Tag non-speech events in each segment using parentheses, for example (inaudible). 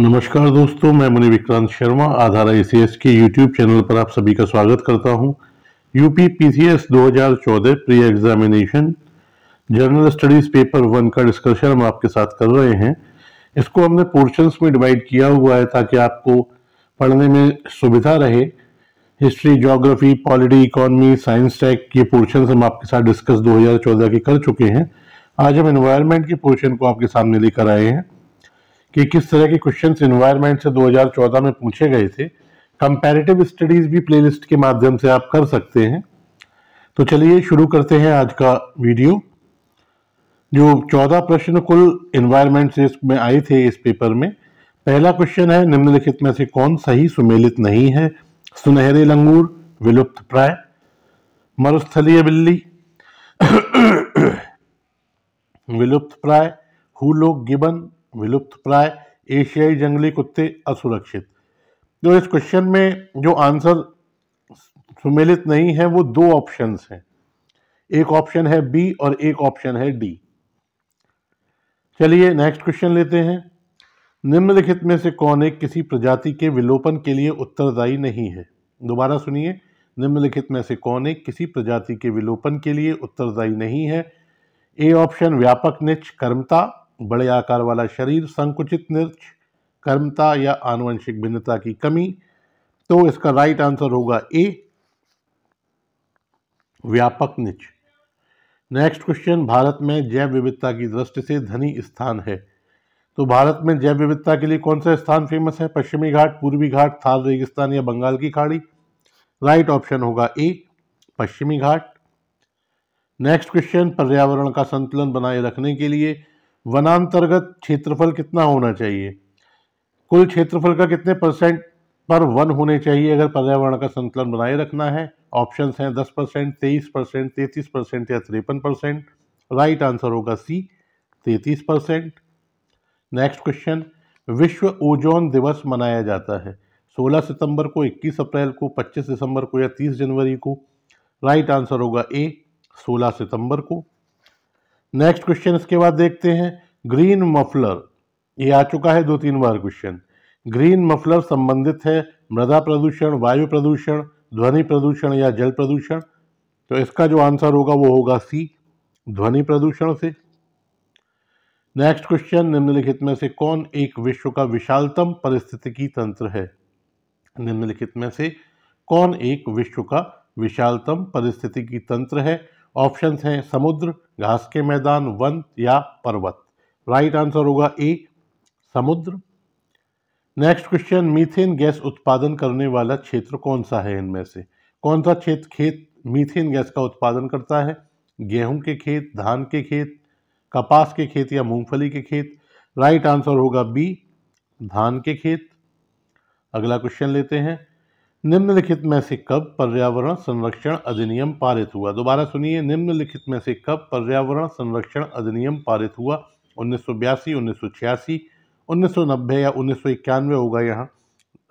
नमस्कार दोस्तों मैं Muni Vikrant Sharma Aadhaar S K YouTube channel पर आप सभी का स्वागत करता हूं UP PCS 2014 pre examination general studies paper one का डिस्कशन हम आपके साथ कर रहे हैं इसको हमने पोर्शंस में डिवाइड किया हुआ है ताकि आपको पढ़ने में सुविधा रहे history geography polity economy science tech ये पोर्शन हम आपके साथ डिस्कस 2014 के कर चुके हैं आज हम इन्वायरमेंट के पोर्शन को आपके सामने लेकर आए हैं कि किस तरह के क्वेश्चन इन्वायरमेंट से 2014 में पूछे गए थे कंपैरेटिव स्टडीज भी प्लेलिस्ट के माध्यम से आप कर सकते हैं तो चलिए शुरू करते हैं आज का वीडियो जो 14 प्रश्न कुल इन्वायरमेंट से इसमें आए थे इस पेपर में पहला क्वेश्चन है निम्नलिखित में से कौन सही सुमेलित नहीं है सुनहरे लंगूर विलुप्त प्राय मरुस्थलीय बिल्ली (coughs) विलुप्त प्राय हु गिबन विलुप्त प्राय एशियाई जंगली कुत्ते असुरक्षित तो इस क्वेश्चन में जो आंसर सुमेलित नहीं है वो दो ऑप्शंस हैं एक ऑप्शन है बी और एक ऑप्शन है डी चलिए नेक्स्ट क्वेश्चन लेते हैं निम्नलिखित में से कौन एक किसी प्रजाति के विलोपन के लिए उत्तरदायी नहीं है दोबारा सुनिए निम्नलिखित में से कौन एक किसी प्रजाति के विलोपन के लिए उत्तरदायी नहीं है ए ऑप्शन व्यापक निच कर्मता बड़े आकार वाला शरीर संकुचित निर्च कर्मता या आनुवंशिक भिन्नता की कमी तो इसका राइट आंसर होगा ए व्यापक निच नेक्स्ट क्वेश्चन भारत में जैव विविधता की दृष्टि से धनी स्थान है तो भारत में जैव विविधता के लिए कौन सा स्थान फेमस है पश्चिमी घाट पूर्वी घाट थार रेगिस्तान या बंगाल की खाड़ी राइट ऑप्शन होगा ए पश्चिमी घाट नेक्स्ट क्वेश्चन पर्यावरण का संतुलन बनाए रखने के लिए वनांतर्गत क्षेत्रफल कितना होना चाहिए कुल क्षेत्रफल का कितने परसेंट पर वन होने चाहिए अगर पर्यावरण का संतुलन बनाए रखना है ऑप्शन हैं दस परसेंट तेईस परसेंट तैतीस परसेंट या तिरपन परसेंट राइट आंसर होगा सी तैंतीस परसेंट नेक्स्ट क्वेश्चन विश्व ओजोन दिवस मनाया जाता है 16 सितंबर को 21 अप्रैल को 25 दिसंबर को या 30 जनवरी को राइट आंसर होगा ए 16 सितंबर को नेक्स्ट क्वेश्चन इसके बाद देखते हैं ग्रीन मफलर ये आ चुका है दो तीन बार क्वेश्चन ग्रीन मफलर संबंधित है मृदा प्रदूषण वायु प्रदूषण ध्वनि प्रदूषण या जल प्रदूषण तो इसका जो आंसर होगा वो होगा सी ध्वनि प्रदूषण से नेक्स्ट क्वेश्चन निम्नलिखित में से कौन एक विश्व का विशालतम परिस्थितिकी तंत्र है निम्नलिखित में से कौन एक विश्व का विशालतम परिस्थितिकी तंत्र है ऑप्शंस हैं समुद्र घास के मैदान वन या पर्वत राइट आंसर होगा ए समुद्र नेक्स्ट क्वेश्चन मीथेन गैस उत्पादन करने वाला क्षेत्र कौन सा है इनमें से कौन सा क्षेत्र खेत मीथेन गैस का उत्पादन करता है गेहूं के खेत धान के खेत कपास के खेत या मूंगफली के खेत राइट आंसर होगा बी धान के खेत अगला क्वेश्चन लेते हैं निम्नलिखित में से कब पर्यावरण संरक्षण अधिनियम पारित हुआ दोबारा सुनिए निम्नलिखित में से कब पर्यावरण संरक्षण अधिनियम पारित हुआ उन्नीस सौ बयासी उन्नीस सौ छियासी उन्नीस सौ नब्बे या उन्नीस सौ इक्यानवे होगा यहाँ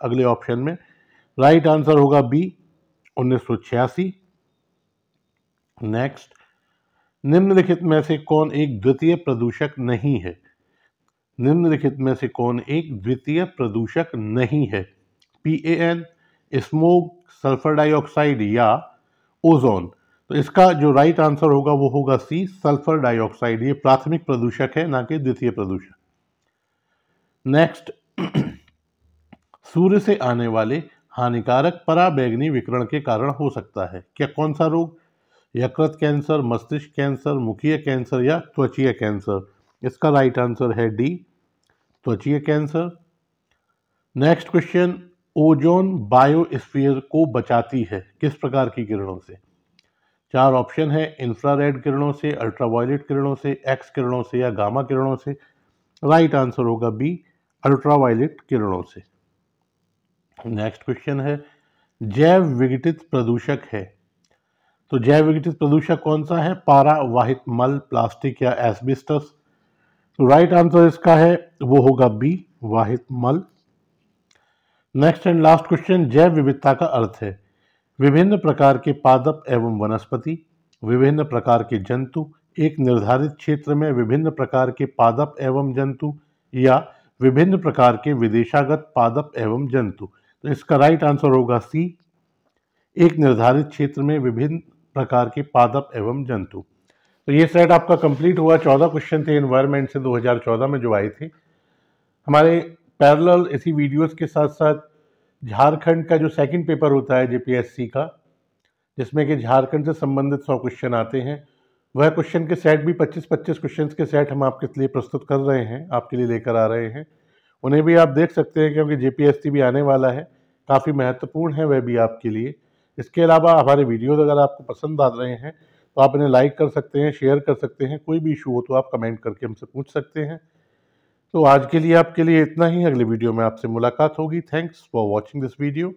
अगले ऑप्शन में राइट आंसर होगा बी उन्नीस सौ छियासी नेक्स्ट निम्नलिखित में से कौन एक द्वितीय प्रदूषक नहीं है निम्नलिखित में से कौन एक द्वितीय प्रदूषक नहीं है P A N smoke sulphur dioxide या ओजोन तो इसका जो राइट आंसर होगा वो होगा सी सल्फर डाइऑक्साइड ये प्राथमिक प्रदूषक है ना कि द्वितीय प्रदूषक नेक्स्ट (clears throat) सूर्य से आने वाले हानिकारक पराबैगनी विकरण के कारण हो सकता है क्या कौन सा रोग यकृत कैंसर मस्तिष्क कैंसर मुखीय कैंसर या त्वचीय कैंसर इसका राइट आंसर है डी त्वचीय cancer next question ozone biosphere को बचाती है किस प्रकार की किरणों से चार ऑप्शन है इंफ्रारेड किरणों से अल्ट्रावायलेट किरणों से एक्स किरणों से या गामा किरणों से राइट आंसर होगा बी अल्ट्रावायलेट किरणों से नेक्स्ट क्वेश्चन है जैव विघटित प्रदूषक है तो जैव विघटित प्रदूषक कौन सा है पारा वाहित मल प्लास्टिक या एसबिस्टस तो राइट आंसर इसका है वो होगा बी वाहित मल नेक्स्ट एंड लास्ट क्वेश्चन जैव विविधता का अर्थ है विभिन्न प्रकार के पादप एवं वनस्पति विभिन्न प्रकार के जंतु एक निर्धारित क्षेत्र में विभिन्न प्रकार के पादप एवं जंतु या विभिन्न प्रकार के विदेशागत पादप एवं जंतु तो इसका राइट आंसर होगा सी एक निर्धारित क्षेत्र में विभिन्न प्रकार के पादप एवं जंतु तो ये सेट आपका कंप्लीट हुआ चौदह क्वेश्चन थे इन्वायरमेंट से 2014 में जो आए थे हमारे पैरल इसी वीडियोज़ के साथ साथ झारखंड का जो सेकंड पेपर होता है जेपीएससी का जिसमें कि झारखंड से संबंधित सौ क्वेश्चन आते हैं वह क्वेश्चन के सेट भी 25-25 क्वेश्चंस के सेट हम आपके लिए प्रस्तुत कर रहे हैं आपके लिए लेकर आ रहे हैं उन्हें भी आप देख सकते हैं क्योंकि जे भी आने वाला है काफ़ी महत्वपूर्ण है वह भी आपके लिए इसके अलावा हमारे वीडियोज़ अगर आपको पसंद आ रहे हैं तो आप इन्हें लाइक कर सकते हैं शेयर कर सकते हैं कोई भी इशू हो तो आप कमेंट करके हमसे पूछ सकते हैं तो आज के लिए आपके लिए इतना ही अगले वीडियो में आपसे मुलाकात होगी thanks for watching this video